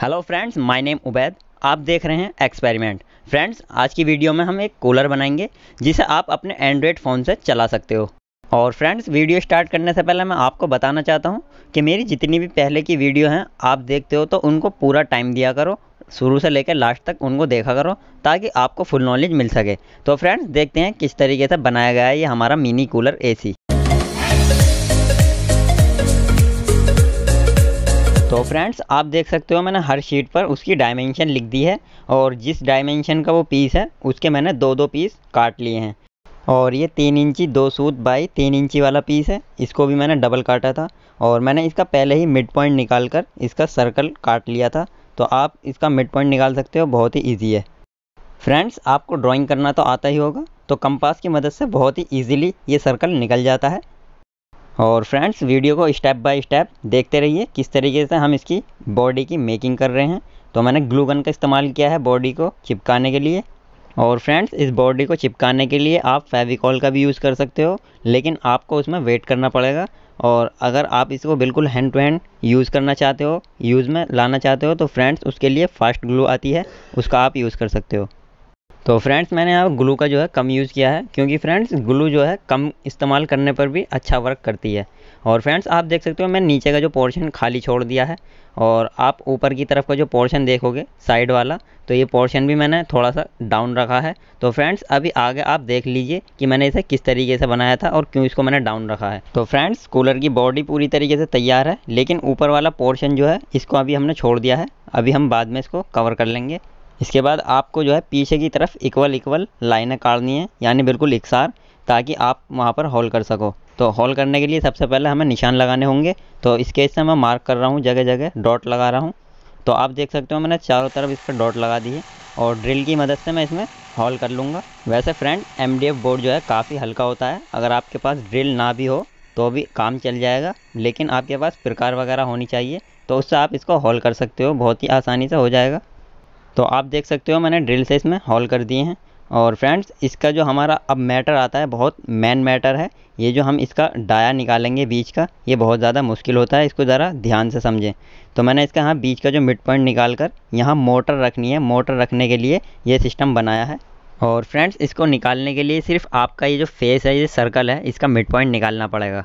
hello friends my name Ubaid आप देख रहे हैं एक्सपेरिमेंट फ्रेंड्स आज की वीडियो में हम एक कूलर बनाएंगे जिसे आप अपने एंड्रॉयड फ़ोन से चला सकते हो और फ्रेंड्स वीडियो स्टार्ट करने से पहले मैं आपको बताना चाहता हूं कि मेरी जितनी भी पहले की वीडियो हैं आप देखते हो तो उनको पूरा टाइम दिया करो शुरू से लेकर लास्ट तक उनको देखा करो ताकि आपको फुल नॉलेज मिल सके तो फ्रेंड्स देखते हैं किस तरीके से बनाया गया है ये हमारा मिनी कूलर सी तो फ्रेंड्स आप देख सकते हो मैंने हर शीट पर उसकी डायमेंशन लिख दी है और जिस डायमेंशन का वो पीस है उसके मैंने दो दो पीस काट लिए हैं और ये तीन इंची दो सूत बाई तीन इंची वाला पीस है इसको भी मैंने डबल काटा था और मैंने इसका पहले ही मिड पॉइंट निकाल कर इसका सर्कल काट लिया था तो आप इसका मिड पॉइंट निकाल सकते हो बहुत ही ईजी है फ्रेंड्स आपको ड्राॅइंग करना तो आता ही होगा तो कंपास की मदद से बहुत ही ईजिली ये सर्कल निकल जाता है और फ्रेंड्स वीडियो को स्टेप बाय स्टेप देखते रहिए किस तरीके से हम इसकी बॉडी की मेकिंग कर रहे हैं तो मैंने ग्लू गन का इस्तेमाल किया है बॉडी को चिपकाने के लिए और फ्रेंड्स इस बॉडी को चिपकाने के लिए आप फेविकॉल का भी यूज़ कर सकते हो लेकिन आपको उसमें वेट करना पड़ेगा और अगर आप इसको बिल्कुल हैंड टू हैंड यूज़ करना चाहते हो यूज़ में लाना चाहते हो तो फ्रेंड्स उसके लिए फास्ट ग्लू आती है उसका आप यूज़ कर सकते हो तो फ्रेंड्स मैंने यहाँ ग्लू का जो है कम यूज़ किया है क्योंकि फ्रेंड्स ग्लू जो है कम इस्तेमाल करने पर भी अच्छा वर्क करती है और फ्रेंड्स आप देख सकते हो मैं नीचे का जो पोर्शन खाली छोड़ दिया है और आप ऊपर की तरफ का जो पोर्शन देखोगे साइड वाला तो ये पोर्शन भी मैंने थोड़ा सा डाउन रखा है तो फ्रेंड्स अभी आगे आप देख लीजिए कि मैंने इसे किस तरीके से बनाया था और क्यों इसको मैंने डाउन रखा है तो फ्रेंड्स कूलर की बॉडी पूरी तरीके से तैयार है लेकिन ऊपर वाला पोर्शन जो है इसको अभी हमने छोड़ दिया है अभी हम बाद में इसको कवर कर लेंगे इसके बाद आपको जो है पीछे की तरफ इक्वल इक्वल लाइनें काटनी है यानी बिल्कुल इकसार ताकि आप वहाँ पर हॉल कर सको तो हॉल करने के लिए सबसे पहले हमें निशान लगाने होंगे तो इसके से मैं मार्क कर रहा हूँ जगह जगह डॉट लगा रहा हूँ तो आप देख सकते हो मैंने चारों तरफ इस पर डॉट लगा दी है और ड्रिल की मदद से मैं इसमें हॉल कर लूँगा वैसे फ्रेंड एम बोर्ड जो है काफ़ी हल्का होता है अगर आपके पास ड्रिल ना भी हो तो भी काम चल जाएगा लेकिन आपके पास प्रकार वगैरह होनी चाहिए तो उससे आप इसको हॉल कर सकते हो बहुत ही आसानी से हो जाएगा तो आप देख सकते हो मैंने ड्रिल से इसमें हॉल कर दिए हैं और फ्रेंड्स इसका जो हमारा अब मैटर आता है बहुत मेन मैटर है ये जो हम इसका डाया निकालेंगे बीच का ये बहुत ज़्यादा मुश्किल होता है इसको ज़रा ध्यान से समझें तो मैंने इसका यहाँ बीच का जो मिड पॉइंट निकाल कर यहाँ मोटर रखनी है मोटर रखने के लिए ये सिस्टम बनाया है और फ्रेंड्स इसको निकालने के लिए सिर्फ आपका ये जो फेस है ये सर्कल है इसका मिड पॉइंट निकालना पड़ेगा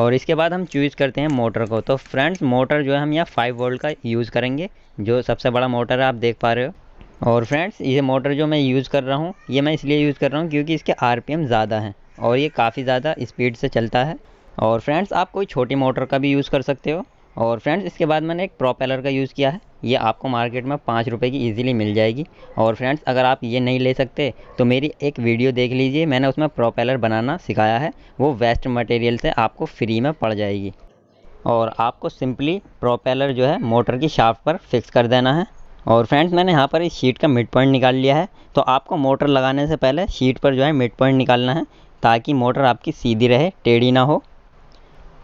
और इसके बाद हम चूज़ करते हैं मोटर को तो फ्रेंड्स मोटर जो है हम यहाँ फाइव वोल्ट का यूज़ करेंगे जो सबसे बड़ा मोटर है आप देख पा रहे हो और फ्रेंड्स ये मोटर जो मैं यूज़ कर रहा हूँ ये मैं इसलिए यूज़ कर रहा हूँ क्योंकि इसके आर ज़्यादा हैं और ये काफ़ी ज़्यादा स्पीड से चलता है और फ्रेंड्स आप कोई छोटी मोटर का भी यूज़ कर सकते हो और फ्रेंड्स इसके बाद मैंने एक प्रोपेलर का यूज़ किया है ये आपको मार्केट में पाँच रुपये की ईजिली मिल जाएगी और फ्रेंड्स अगर आप ये नहीं ले सकते तो मेरी एक वीडियो देख लीजिए मैंने उसमें प्रोपेलर बनाना सिखाया है वो वेस्ट मटेरियल से आपको फ्री में पड़ जाएगी और आपको सिंपली प्रोपेलर जो है मोटर की शाफ पर फिक्स कर देना है और फ्रेंड्स मैंने यहाँ पर इस शीट का मिड पॉइंट निकाल लिया है तो आपको मोटर लगाने से पहले शीट पर जो है मिड पॉइंट निकालना है ताकि मोटर आपकी सीधी रहे टेढ़ी ना हो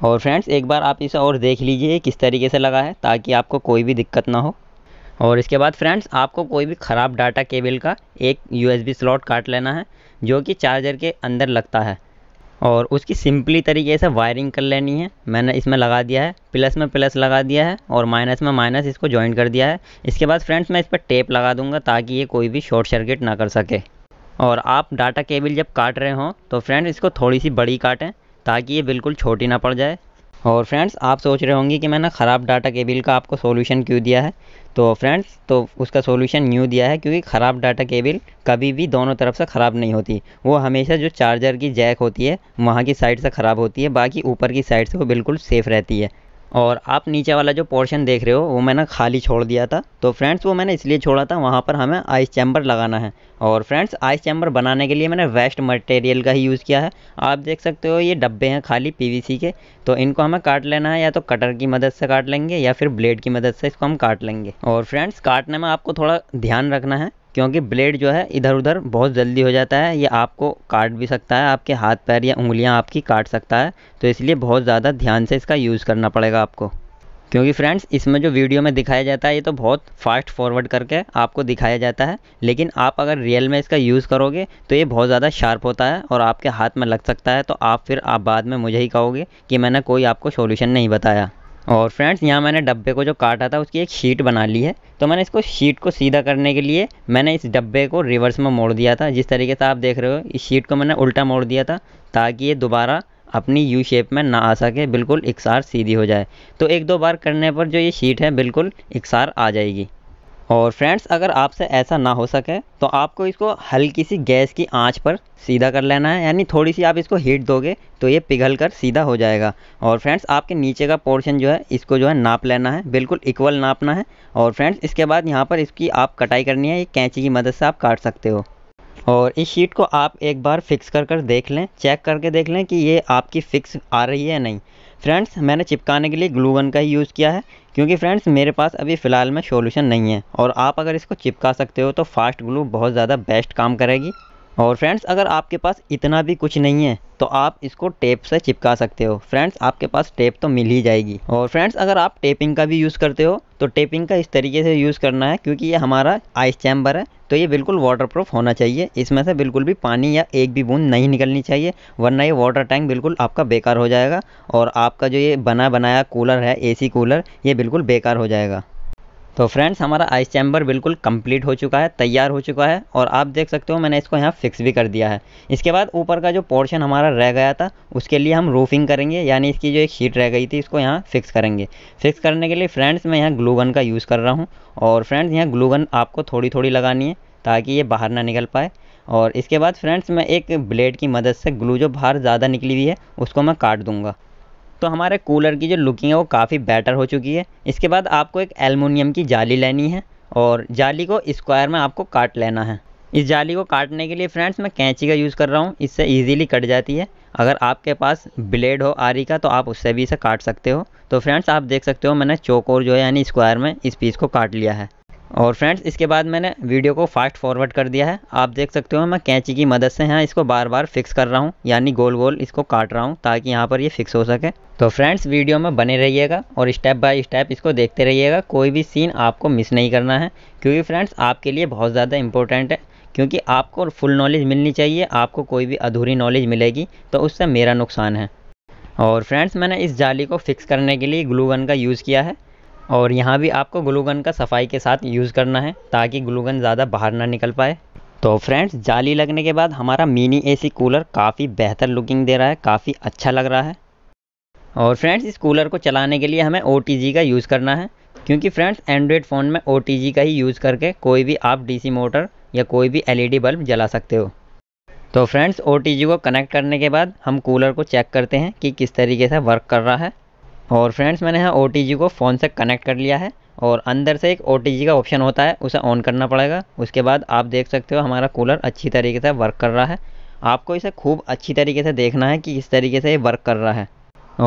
और फ्रेंड्स एक बार आप इसे और देख लीजिए किस तरीके से लगा है ताकि आपको कोई भी दिक्कत ना हो और इसके बाद फ्रेंड्स आपको कोई भी ख़राब डाटा केबल का एक यू स्लॉट काट लेना है जो कि चार्जर के अंदर लगता है और उसकी सिंपली तरीके से वायरिंग कर लेनी है मैंने इसमें लगा दिया है प्लस में प्लस लगा दिया है और माइनस में माइनस इसको ज्वाइन कर दिया है इसके बाद फ्रेंड्स मैं इस पर टेप लगा दूंगा ताकि ये कोई भी शॉर्ट सर्किट ना कर सके और आप डाटा केबल जब काट रहे हों तो फ्रेंड्स इसको थोड़ी सी बड़ी काटें ताकि ये बिल्कुल छोटी ना पड़ जाए और फ्रेंड्स आप सोच रहे होंगे कि मैंने ख़राब डाटा केबल का आपको सोल्यूशन क्यों दिया है तो फ्रेंड्स तो उसका सोल्यूशन न्यू दिया है क्योंकि ख़राब डाटा केबल कभी भी दोनों तरफ से ख़राब नहीं होती वो हमेशा जो चार्जर की जैक होती है वहाँ की साइड से ख़राब होती है बाकी ऊपर की साइड से वो बिल्कुल सेफ़ रहती है और आप नीचे वाला जो पोर्शन देख रहे हो वो मैंने खाली छोड़ दिया था तो फ्रेंड्स वो मैंने इसलिए छोड़ा था वहाँ पर हमें आइस चैम्बर लगाना है और फ्रेंड्स आइस चैम्बर बनाने के लिए मैंने वेस्ट मटेरियल का ही यूज़ किया है आप देख सकते हो ये डब्बे हैं खाली पीवीसी के तो इनको हमें काट लेना है या तो कटर की मदद से काट लेंगे या फिर ब्लेड की मदद से इसको हम काट लेंगे और फ्रेंड्स काटने में आपको थोड़ा ध्यान रखना है क्योंकि ब्लेड जो है इधर उधर बहुत जल्दी हो जाता है ये आपको काट भी सकता है आपके हाथ पैर या उंगलियां आपकी काट सकता है तो इसलिए बहुत ज़्यादा ध्यान से इसका यूज़ करना पड़ेगा आपको क्योंकि फ्रेंड्स इसमें जो वीडियो में दिखाया जाता है ये तो बहुत फास्ट फॉरवर्ड करके आपको दिखाया जाता है लेकिन आप अगर रियल में इसका यूज़ करोगे तो ये बहुत ज़्यादा शार्प होता है और आपके हाथ में लग सकता है तो आप फिर आप बाद में मुझे ही कहोगे कि मैंने कोई आपको सॉल्यूशन नहीं बताया और फ्रेंड्स यहाँ मैंने डब्बे को जो काटा था उसकी एक शीट बना ली है तो मैंने इसको शीट को सीधा करने के लिए मैंने इस डब्बे को रिवर्स में मोड़ दिया था जिस तरीके से आप देख रहे हो इस शीट को मैंने उल्टा मोड़ दिया था ताकि ये दोबारा अपनी यू शेप में ना आ सके बिल्कुल इकसार सीधी हो जाए तो एक दो बार करने पर जो ये शीट है बिल्कुल इकसार आ जाएगी और फ्रेंड्स अगर आपसे ऐसा ना हो सके तो आपको इसको हल्की सी गैस की आंच पर सीधा कर लेना है यानी थोड़ी सी आप इसको हीट दोगे तो ये पिघल कर सीधा हो जाएगा और फ्रेंड्स आपके नीचे का पोर्शन जो है इसको जो है नाप लेना है बिल्कुल इक्वल नापना है और फ्रेंड्स इसके बाद यहाँ पर इसकी आप कटाई करनी है ये कैंची की मदद से आप काट सकते हो और इस शीट को आप एक बार फिक्स कर कर देख लें चेक करके देख लें कि ये आपकी फ़िक्स आ रही है या नहीं फ्रेंड्स मैंने चिपकाने के लिए ग्लू गन का ही यूज़ किया है क्योंकि फ्रेंड्स मेरे पास अभी फ़िलहाल में सोल्यूशन नहीं है और आप अगर इसको चिपका सकते हो तो फास्ट ग्लू बहुत ज़्यादा बेस्ट काम करेगी और फ्रेंड्स अगर आपके पास इतना भी कुछ नहीं है तो आप इसको टेप से चिपका सकते हो फ्रेंड्स आपके पास टेप तो मिल ही जाएगी और फ्रेंड्स अगर आप टेपिंग का भी यूज़ करते हो तो टेपिंग का इस तरीके से यूज़ करना है क्योंकि ये हमारा आइस चैम्बर है तो ये बिल्कुल वाटर प्रूफ होना चाहिए इसमें से बिल्कुल भी पानी या एक भी बूंद नहीं निकलनी चाहिए वरना ये वाटर टैंक बिल्कुल आपका बेकार हो जाएगा और आपका जो ये बना बनाया कूलर है एसी कूलर ये बिल्कुल बेकार हो जाएगा तो फ्रेंड्स हमारा आइस चैम्बर बिल्कुल कंप्लीट हो चुका है तैयार हो चुका है और आप देख सकते हो मैंने इसको यहाँ फिक्स भी कर दिया है इसके बाद ऊपर का जो पोर्शन हमारा रह गया था उसके लिए हम रूफिंग करेंगे यानी इसकी जो एक शीट रह गई थी इसको यहाँ फिक्स करेंगे फिक्स करने के लिए फ्रेंड्स मैं यहाँ ग्लूगन का यूज़ कर रहा हूँ और फ्रेंड्स यहाँ ग्लूगन आपको थोड़ी थोड़ी लगानी है ताकि ये बाहर ना निकल पाए और इसके बाद फ्रेंड्स मैं एक ब्लेड की मदद से ग्लू जो बाहर ज़्यादा निकली हुई है उसको मैं काट दूँगा तो हमारे कूलर की जो लुकिंग है वो काफ़ी बेटर हो चुकी है इसके बाद आपको एक एलमिनियम की जाली लेनी है और जाली को स्क्वायर में आपको काट लेना है इस जाली को काटने के लिए फ्रेंड्स मैं कैंची का यूज़ कर रहा हूँ इससे इजीली कट जाती है अगर आपके पास ब्लेड हो आरी का तो आप उससे भी इसे काट सकते हो तो फ्रेंड्स आप देख सकते हो मैंने चोकोर जो है यानी स्क्वायर में इस पीस को काट लिया है और फ्रेंड्स इसके बाद मैंने वीडियो को फास्ट फॉरवर्ड कर दिया है आप देख सकते हो मैं कैंची की मदद से यहाँ इसको बार बार फिक्स कर रहा हूँ यानी गोल गोल इसको काट रहा हूँ ताकि यहाँ पर ये फिक्स हो सके तो फ्रेंड्स वीडियो में बने रहिएगा और स्टेप बाय स्टेप इसको देखते रहिएगा कोई भी सीन आपको मिस नहीं करना है क्योंकि फ्रेंड्स आपके लिए बहुत ज़्यादा इंपॉर्टेंट है क्योंकि आपको फुल नॉलेज मिलनी चाहिए आपको कोई भी अधूरी नॉलेज मिलेगी तो उससे मेरा नुकसान है और फ्रेंड्स मैंने इस जाली को फिक्स करने के लिए ग्लू गन का यूज़ किया है और यहाँ भी आपको ग्लूगन का सफाई के साथ यूज़ करना है ताकि ग्लूगन ज़्यादा बाहर ना निकल पाए तो फ्रेंड्स जाली लगने के बाद हमारा मिनी एसी कूलर काफ़ी बेहतर लुकिंग दे रहा है काफ़ी अच्छा लग रहा है और फ्रेंड्स इस कूलर को चलाने के लिए हमें ओ का यूज़ करना है क्योंकि फ्रेंड्स एंड्रॉयड फ़ोन में ओ का ही यूज़ करके कोई भी आप डीसी मोटर या कोई भी एलईडी e बल्ब जला सकते हो तो फ्रेंड्स ओ को कनेक्ट करने के बाद हम कूलर को चेक करते हैं कि किस तरीके से वर्क कर रहा है और फ्रेंड्स मैंने यहाँ ओ को फ़ोन से कनेक्ट कर लिया है और अंदर से एक ओ का ऑप्शन होता है उसे ऑन करना पड़ेगा उसके बाद आप देख सकते हो हमारा कूलर अच्छी तरीके से वर्क कर रहा है आपको इसे खूब अच्छी तरीके से देखना है कि किस तरीके से ये वर्क कर रहा है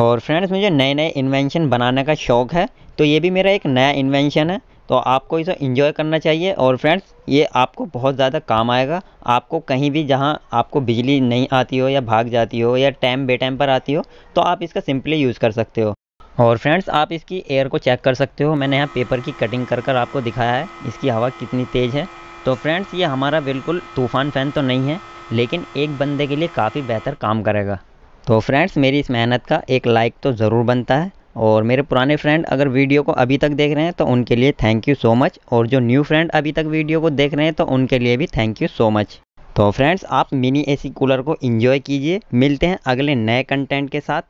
और फ्रेंड्स मुझे नए नए इन्वेंशन बनाने का शौक़ है तो ये भी मेरा एक नया इन्वेंशन है तो आपको इसे इन्जॉय करना चाहिए और फ्रेंड्स ये आपको बहुत ज़्यादा काम आएगा आपको कहीं भी जहाँ आपको बिजली नहीं आती हो या भाग जाती हो या टाइम बे टाइम पर आती हो तो आप इसका सिंपली यूज़ कर सकते हो और फ्रेंड्स आप इसकी एयर को चेक कर सकते हो मैंने यहाँ पेपर की कटिंग कर कर आपको दिखाया है इसकी हवा कितनी तेज़ है तो फ्रेंड्स ये हमारा बिल्कुल तूफ़ान फ़ैन तो नहीं है लेकिन एक बंदे के लिए काफ़ी बेहतर काम करेगा तो फ्रेंड्स मेरी इस मेहनत का एक लाइक तो ज़रूर बनता है और मेरे पुराने फ्रेंड अगर वीडियो को अभी तक देख रहे हैं तो उनके लिए थैंक यू सो मच और जो न्यू फ्रेंड अभी तक वीडियो को देख रहे हैं तो उनके लिए भी थैंक यू सो मच तो फ्रेंड्स आप मिनी एसी कूलर को इन्जॉय कीजिए मिलते हैं अगले नए कंटेंट के साथ